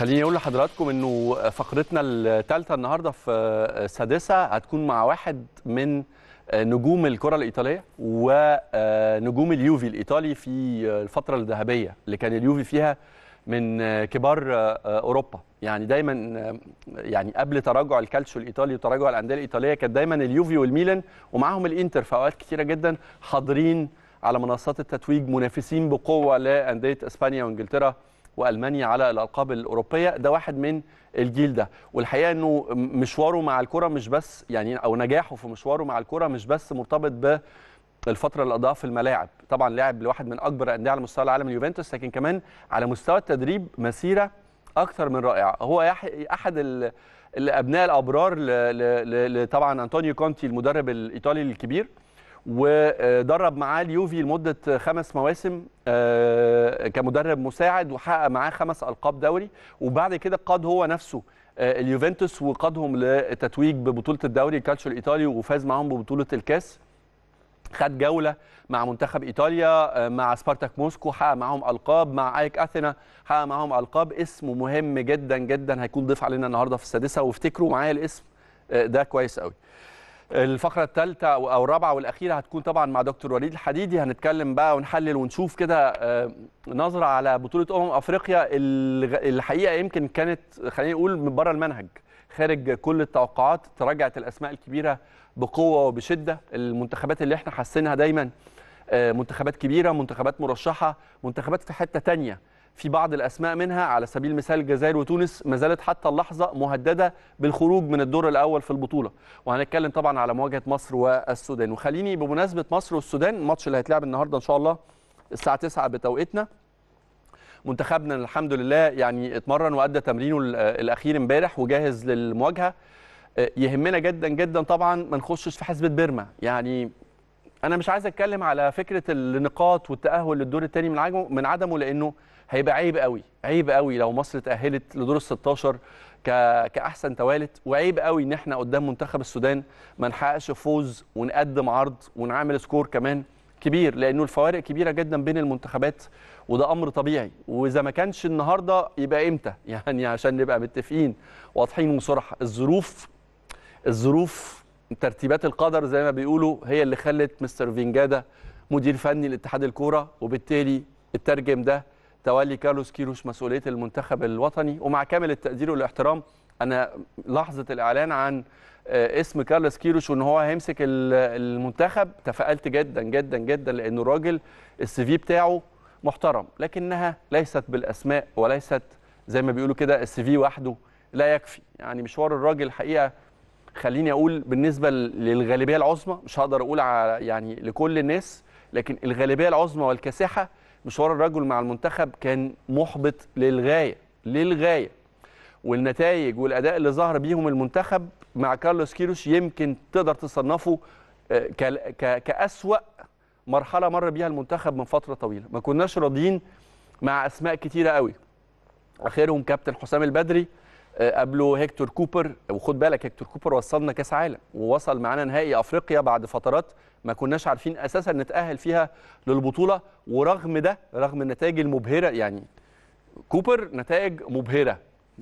خليني اقول لحضراتكم انه فقرتنا الثالثه النهارده في السادسه هتكون مع واحد من نجوم الكره الايطاليه ونجوم اليوفي الايطالي في الفتره الذهبيه اللي كان اليوفي فيها من كبار اوروبا يعني دايما يعني قبل تراجع الكالتشو الايطالي وتراجع الانديه الايطاليه كانت دايما اليوفي والميلان ومعاهم الانتر في اوقات كثيره جدا حاضرين على منصات التتويج منافسين بقوه لانديه اسبانيا وانجلترا والمانيا على الالقاب الاوروبيه ده واحد من الجيل ده والحقيقه انه مشواره مع الكره مش بس يعني او نجاحه في مشواره مع الكره مش بس مرتبط ب الفتره اللي قضاها في الملاعب طبعا لاعب لواحد من اكبر الانديه على مستوى العالم اليوفنتوس لكن كمان على مستوى التدريب مسيره اكثر من رائعه هو احد الابناء الابرار طبعا انطونيو كونتي المدرب الايطالي الكبير ودرب معاه اليوفي لمده خمس مواسم آه، كمدرب مساعد وحقق معاه خمس القاب دوري وبعد كده قاد هو نفسه آه، اليوفنتوس وقادهم لتتويج ببطوله الدوري الكالتشو الايطالي وفاز معاهم ببطوله الكاس خد جوله مع منتخب ايطاليا آه، مع سبارتاك موسكو حقق معاهم القاب مع ايك اثينا حقق معاهم القاب اسم مهم جدا جدا هيكون ضيف علينا النهارده في السادسه وافتكروا معايا الاسم ده كويس قوي الفقره الثالثه او الرابعه والاخيره هتكون طبعا مع دكتور وليد الحديدي هنتكلم بقى ونحلل ونشوف كده آه، نظره على بطوله امم افريقيا الحقيقه يمكن كانت خلينا نقول من بره المنهج خارج كل التوقعات تراجعت الاسماء الكبيره بقوه وبشده المنتخبات اللي احنا حاسينها دايما آه، منتخبات كبيره منتخبات مرشحه منتخبات في حته ثانيه في بعض الأسماء منها على سبيل المثال الجزائر وتونس ما زالت حتى اللحظة مهددة بالخروج من الدور الأول في البطولة وهنتكلم طبعا على مواجهة مصر والسودان وخليني بمناسبة مصر والسودان الماتش اللي هيتلعب النهاردة إن شاء الله الساعة 9 بتوقيتنا منتخبنا الحمد لله يعني اتمرن وأدى تمرينه الأخير امبارح وجاهز للمواجهة يهمنا جدا جدا طبعا ما نخشش في حسبة بيرما يعني انا مش عايز اتكلم على فكره النقاط والتاهل للدور الثاني من عدمه من عدمه لانه هيبقى عيب قوي عيب قوي لو مصر تاهلت لدور ال 16 كاحسن توالت وعيب قوي ان احنا قدام منتخب السودان ما نحققش فوز ونقدم عرض ونعمل سكور كمان كبير لانه الفوارق كبيره جدا بين المنتخبات وده امر طبيعي واذا ما كانش النهارده يبقى امتى يعني عشان نبقى متفقين واضحين وصراحه الظروف الظروف ترتيبات القدر زي ما بيقولوا هي اللي خلت مستر فينجادا مدير فني لاتحاد الكوره وبالتالي الترجم ده تولي كارلوس كيروش مسؤوليه المنتخب الوطني ومع كامل التقدير والاحترام انا لحظه الاعلان عن آه، اسم كارلوس كيروش وان هو هيمسك المنتخب تفائلت جدا جدا جدا لان الراجل السي في بتاعه محترم لكنها ليست بالاسماء وليست زي ما بيقولوا كده السي في وحده لا يكفي يعني مشوار الراجل الحقيقه خليني اقول بالنسبه للغالبيه العظمى مش هقدر اقول على يعني لكل الناس لكن الغالبيه العظمى والكاسحه مشوار الرجل مع المنتخب كان محبط للغايه للغايه والنتائج والاداء اللي ظهر بيهم المنتخب مع كارلوس كيروش يمكن تقدر تصنفه آه، كأسوأ مرحله مر بيها المنتخب من فتره طويله ما كناش راضيين مع اسماء كتيره قوي اخرهم كابتن حسام البدري قبله هيكتور كوبر وخد بالك هيكتور كوبر وصلنا كاس عالم ووصل معانا نهائي افريقيا بعد فترات ما كناش عارفين اساسا نتاهل فيها للبطوله ورغم ده رغم النتائج المبهره يعني كوبر نتائج مبهره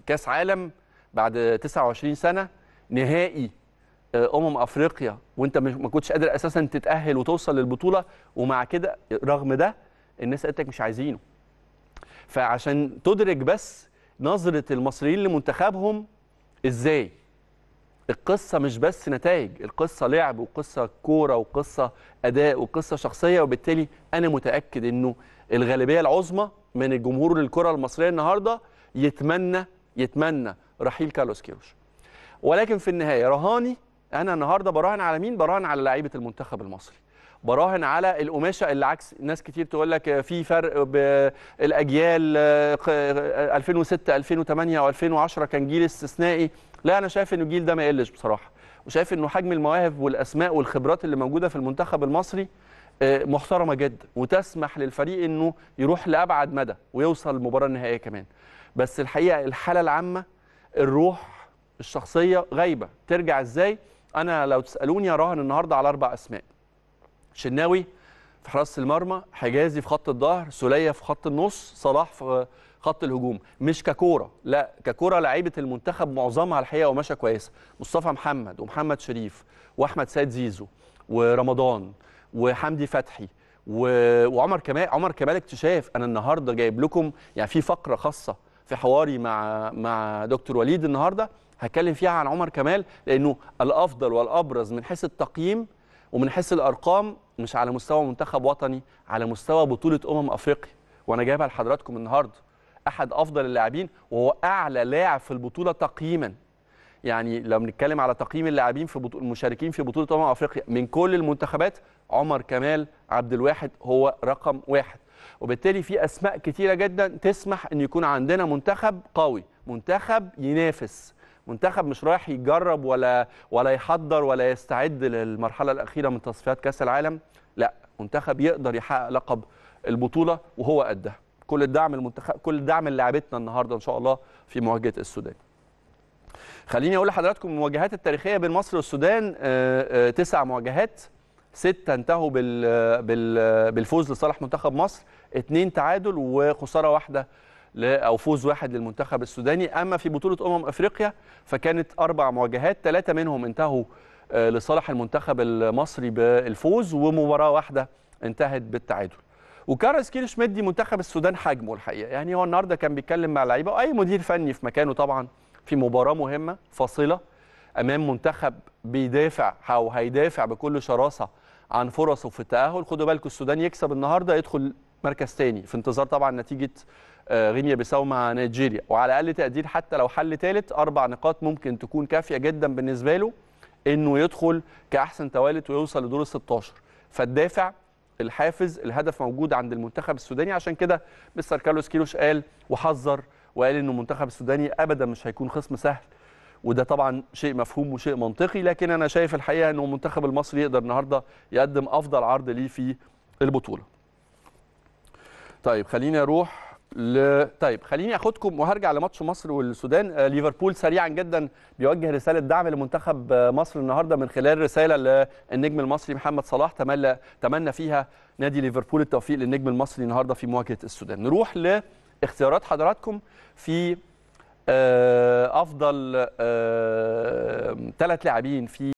كاس عالم بعد 29 سنه نهائي آه، امم افريقيا وانت ما كنتش قادر اساسا تتاهل وتوصل للبطوله ومع كده رغم ده الناس قالت لك مش عايزينه فعشان تدرك بس نظره المصريين لمنتخبهم ازاي القصه مش بس نتائج القصه لعب وقصه كوره وقصه اداء وقصه شخصيه وبالتالي انا متاكد انه الغالبيه العظمى من الجمهور للكره المصريه النهارده يتمنى يتمنى رحيل كارلوس كيروش ولكن في النهايه رهاني انا النهارده براهن على مين براهن على لعيبه المنتخب المصري براهن على القماشه اللي عكس ناس كتير تقول لك في فرق بالاجيال 2006 2008 و2010 كان جيل استثنائي لا انا شايف ان الجيل ده ما يقلش بصراحه وشايف انه حجم المواهب والاسماء والخبرات اللي موجوده في المنتخب المصري آه، محترمه جدا وتسمح للفريق انه يروح لابعد مدى ويوصل المباراه النهائيه كمان بس الحقيقه الحاله العامه الروح الشخصيه غايبه ترجع ازاي انا لو تسالوني اراهن النهارده على اربع اسماء شناوي في حراسه المرمى حجازي في خط الظهر سوليه في خط النص صلاح في خط الهجوم مش ككوره لا ككوره لعيبه المنتخب معظمها الحقيقه وماشيه كويسه مصطفى محمد ومحمد شريف واحمد سيد زيزو ورمضان وحمدي فتحي وعمر كمال عمر كمال اكتشاف انا النهارده جايب لكم يعني في فقره خاصه في حواري مع مع دكتور وليد النهارده هتكلم فيها عن عمر كمال لانه الافضل والابرز من حيث التقييم ومن حيث الارقام مش على مستوى منتخب وطني على مستوى بطوله امم افريقيا وانا جايبها لحضراتكم النهارده احد افضل اللاعبين وهو اعلى لاعب في البطوله تقييما يعني لو بنتكلم على تقييم اللاعبين في المشاركين في بطوله امم افريقيا من كل المنتخبات عمر كمال عبد الواحد هو رقم واحد وبالتالي في اسماء كثيره جدا تسمح ان يكون عندنا منتخب قوي منتخب ينافس منتخب مش رايح يجرب ولا ولا يحضر ولا يستعد للمرحله الاخيره من تصفيات كاس العالم لا منتخب يقدر يحقق لقب البطوله وهو قدها كل الدعم المنتخب كل الدعم لاعبتنا النهارده ان شاء الله في مواجهه السودان خليني اقول لحضراتكم المواجهات التاريخيه بين مصر والسودان آه، آه، تسع مواجهات ستة انتهوا بالفوز لصالح منتخب مصر اثنين تعادل وخسارة واحدة او فوز واحد للمنتخب السوداني اما في بطوله امم افريقيا فكانت اربع مواجهات ثلاثه منهم انتهوا آه، لصالح المنتخب المصري بالفوز ومباراه واحده انتهت بالتعادل وكارس كيرش مدي منتخب السودان حجمه الحقيقه يعني هو النهارده كان بيتكلم مع لعيبه واي مدير فني في مكانه طبعا في مباراه مهمه فاصله امام منتخب بيدافع او هيدافع بكل شراسه عن فرصه في التاهل خدوا بالكم السودان يكسب النهارده يدخل مركز ثاني في انتظار طبعا نتيجه آه، غينيا بيساو مع نيجيريا وعلى الاقل تقدير حتى لو حل ثالث اربع نقاط ممكن تكون كافيه جدا بالنسبه له انه يدخل كاحسن توالت ويوصل لدور ال 16 فالدافع الحافز الهدف موجود عند المنتخب السوداني عشان كده مستر كارلوس كيلوش قال وحذر وقال انه المنتخب السوداني ابدا مش هيكون خصم سهل وده طبعا شيء مفهوم وشيء منطقي لكن انا شايف الحقيقه انه المنتخب المصري يقدر النهارده يقدم افضل عرض ليه في البطوله طيب خليني اروح ل... طيب خليني اخدكم وهرجع لماتش مصر والسودان آه، ليفربول سريعا جدا بيوجه رساله دعم لمنتخب آه، مصر النهارده من خلال رساله للنجم المصري محمد صلاح تملى تمنى فيها نادي ليفربول التوفيق للنجم المصري النهارده في مواجهه السودان نروح لاختيارات حضراتكم في آه، افضل ثلاث لاعبين في